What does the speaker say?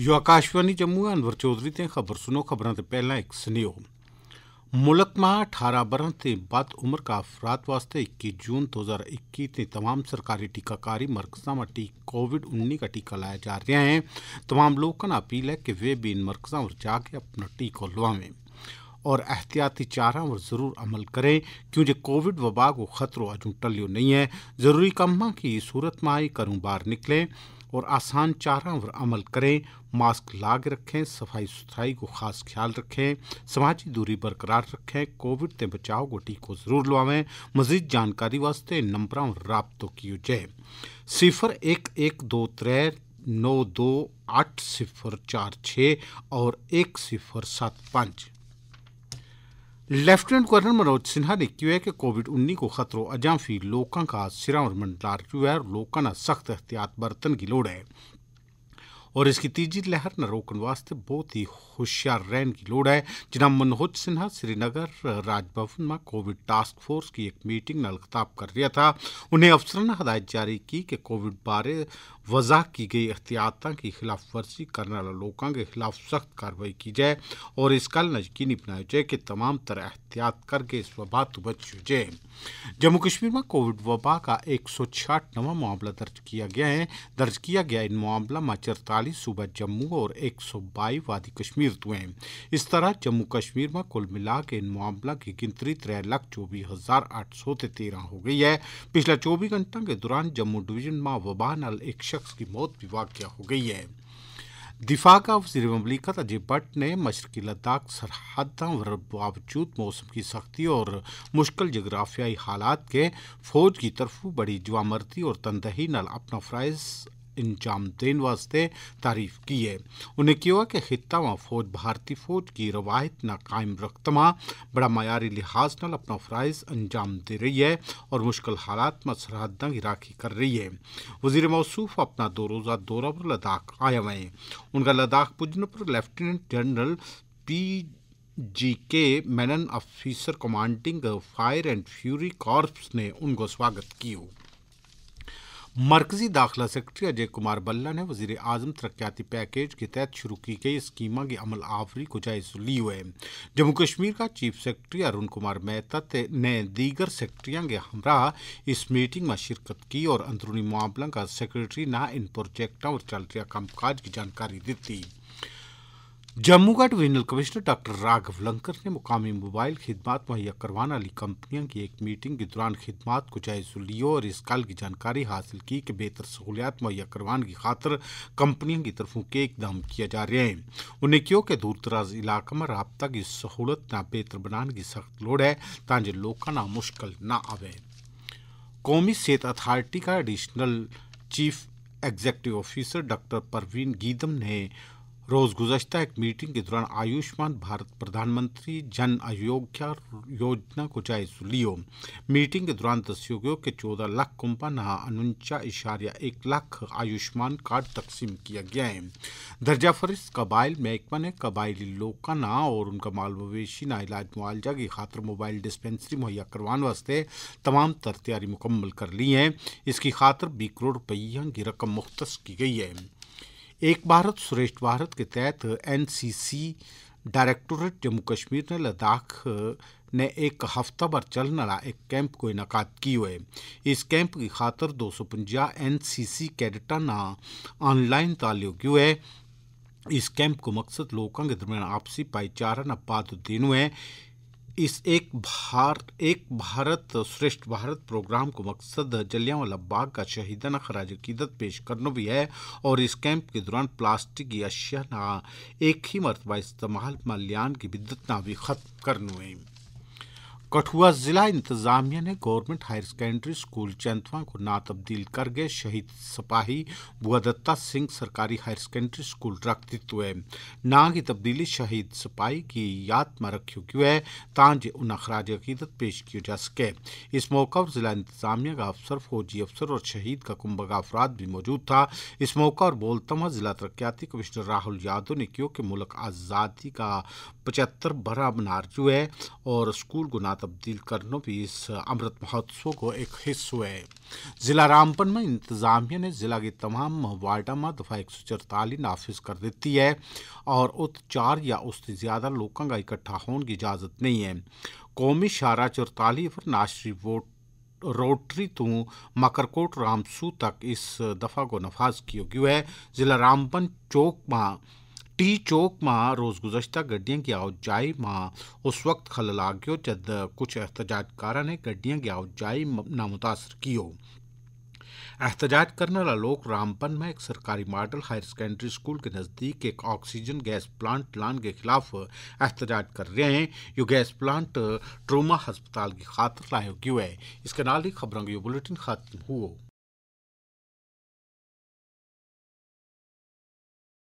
यो आकाशवाणी जम्मू अनवर चौधरी ते खबर सुनो खबरां ते पहला एक सनेहो मुल्क में अठारह बरह ते बद उम्र का अफराद वास्ते इक्कीस जून दो हज़ार इक्कीस से तमाम सरकारी टीकाकारी मरकजा में टी कोविड उन्नीस का टीका लाया जा रहा है तमाम लोगों का अपील है कि वे भी इन मरकजा और जाके अपना टीका लवावें और एहतियाती चारा और जरूर अमल करें क्योंकि कोविड वबा को खतरो अजू टलियो नहीं है जरूरी कम की सूरत में ही करूँ बाहर निकलें और आसान चारा पर अमल करें मास्क लाग रखें सफाई सुथराई को खास ख्याल रखें समाजी दूरी बरकरार रखें कोविड से बचाव को टीको जरूर लवावें मजीद जानकारी वास्ते नंबर राबतो की जाए सिफर एक एक दो त्रै नौ दो अठ सिफर चार छः और एक सिफर सात पाँच लेफ्टिनेंट गवर्नर मनोज सिन्हा ने किया कि कोविड उन्नीस को खतरो अजा भी लोगों का सिरा उर्मन डर चुया है और लोगों ने सख्त एहतियात बरतन की लड़ है और इसकी तीजी लहर न रोकने वास्ते बहुत ही होशियार रहने की लोड़ है जिना मनोज सिन्हा श्रीनगर राजभवन में कोविड टास्क फोर्स की एक मीटिंग न खिताब कर रहा था उन्हें अफसर ने हदायत जारी की कि कोविड बारे वजह की गई एहतियात की खिलाफ वर्जी करने वाले लोगों के खिलाफ सख्त कार्रवाई की जाए और इस गल यकीनी बनाया जाए कि तमाम तरह एहतियात करके इस वबा तो बच जाए जम्मू कश्मीर में कोविड वबा का एक सौ छियाठ नवा मामला दर्ज किया गया है दर्ज किया गया इन मामला में चरतालीस 140 सूबा जम्मू और एक बाईस वादी कश्मीर हैं इस तरह जम्मू कश्मीर में कुल मिला के इन मामला की गिनती त्रह लाख चौबीस हजार आठ सौ तेरह हो गई है पिछले चौबीस घंटा के दौरान जम्मू डिवीजन में वबा नाल एक शख्स की मौत भी वाक्य हो गई है दिफा का वजीर ममलिकत अजय भट्ट ने मशरकी लद्दाख सरहद बावजूद मौसम की सख्ती और मुश्किल जगराफियाई हालात के फौज की तरफ बड़ी जवामर्दी और तनदही नाल अपना फ्राइज इंजामदेन वास्ते तारीफ की है उन्हें कहा कि खिता में फौज भारतीय फौज की रवायत न कायम रखते बड़ा मयारी लिहाज न अपना फ़राइज अंजाम दे रही है और मुश्किल हालात में सरहदा की राखी कर रही है वजीर मौसूफ अपना दो रोज़ा दौरा पर लद्दाख आए हुए हैं उनका लद्दाख पुजने पर lieutenant general P G K Menon officer commanding fire and fury corps ने उनको स्वागत किया मरकजी दाखिला सेक्रेटरी अजय कुमार बल्ला ने वजीर आजम तरक्याती पैकेज के तहत शुरू की गई स्कीम की अमल आवरी को जायजा ली हुए जम्मू कश्मीर का चीफ सेक्रेटरी अरुण कुमार मेहता ने दीगर सेक्रेटरियों के हमरा इस मीटिंग में शिरकत की और अंदरूनी मामलों का सेक्रेटरी ना इन प्रोजेक्टों और चल रहा कामकाज की जानकारी दी जम्मू का divisional commissioner doctor Raghav Langer ने मुकामी मोबाइल खिदमत मुहैया करवाने वाली कंपनियों की एक मीटिंग के दौरान खिदमत को जायजा लियो और इस कल की जानकारी हासिल की कि बेहतर सहूलियात मुहैया करवाने की खातर कंपनियों की तरफों के इकदाम किया जा रहे हैं उन्हें क्यों कि दूर दराज इलाकों में रबता की सहूलत न बेहतर बनाने की सख्त लोड़ है ताजे लोग ना मुश्किल ना आवे कौमी सेहत अथॉरिटी का additional chief executive officer doctor Parveen Gidam ने रोज गुजश्ता एक मीटिंग के दौरान आयुष्मान भारत प्रधानमंत्री जन आरोग्य योजना को जायजा लियो मीटिंग के दौरान दस्योगियों के चौदह लाख कुंपा नहा अनुंचा इशारिया एक लाख आयुष्मान कार्ड तकसीम किया गया है दर्जा फरिस्त कबाइल महकमा ने कबायली लोकाना और उनका माल मवेशी ना इलाज मुआवजा की खातर मोबाइल डिस्पेंसरी मुहैया करवाने वास्ते तमाम तर तैयारी मुकम्मल कर ली है इसकी खातर बी करोड़ रुपये की रकम मुख्त की गई है एक भारत श्रेष्ठ भारत के तहत एनसीसी डायरेक्टोरेट जम्मू कश्मीर ने लद्दाख ने एक हफ्ता भर चलने वाला एक कैंप को इनका किया इस कैंप की खातर दो सौ पंजा एन सी सी कैडटा ना ऑनलाइन की है इस कैंप को मकसद लोगों के दरमियान आपसी भाईचारा ना पात देना है इस एक भारत एक भारत श्रेष्ठ भारत प्रोग्राम को मकसद जलियांवाला बाग का शहीदाना खराज अकीदत पेश करना भी है और इस कैंप के दौरान प्लास्टिक की अशिया ना एक ही मरतबा इस्तेमाल माल्यान की बिदत ना भी खत्म करना है कठुआ जिला इंतजामिया ने government higher secondary school Chaintwa को ना तब्दील कर गए शहीद सिपाही बुआदत्ता सिंह सरकारी हायर सेकेंडरी स्कूल रखतित्व ना की तब्दीली शहीद सिपाही की याद में रखी क्यों है ताजे उन्हें खराज अकीदत पेश किया जा सके इस मौका पर जिला इंतजामिया का अफसर फौजी अफसर और शहीद का कुंभगा अफराद भी मौजूद था इस मौका पर बोलता हुआ जिला तरक्याती कमिश्नर राहुल यादव ने क्यों कि मुल्क आज़ादी का पचहत्तर बरा मनार जो है और स्कूल को ना तब्दील करना भी इस अमृत महोत्सव को एक हिस्सा है जिला रामपन में इंतजामिया ने जिला के तमाम वार्डा में दफा एक सौ चरताली नाफिज कर दी है और उत चार या उससे ज़्यादा लोगों का इकट्ठा होने की इजाज़त नहीं है कौमी शारा चरताली पर नाशरी वोट रोटरी तो मकरकोट रामसू तक इस दफ़ा को नफाज किया गया है जिला रामपन चौक में टी चौक में रोज गुजशत गड्डियों की આવજાઈમાં ઉસ વખત ખલલ આ जद कुछ एहतजाजकारा ने गड्डियों की ना मुतासर कियो एहतजाज करने वाला लोग रामपन में एक सरकारी मॉडल हायर सेकेंडरी स्कूल के नज़दीक एक ऑक्सीजन गैस प्लांट लान के खिलाफ एहतजाज कर रहे हैं यो गैस प्लांट ट्रोमा हस्पताल की खातर लाए है इसके नाल ही खबरों का ये बुलेटिन खत्म हुआ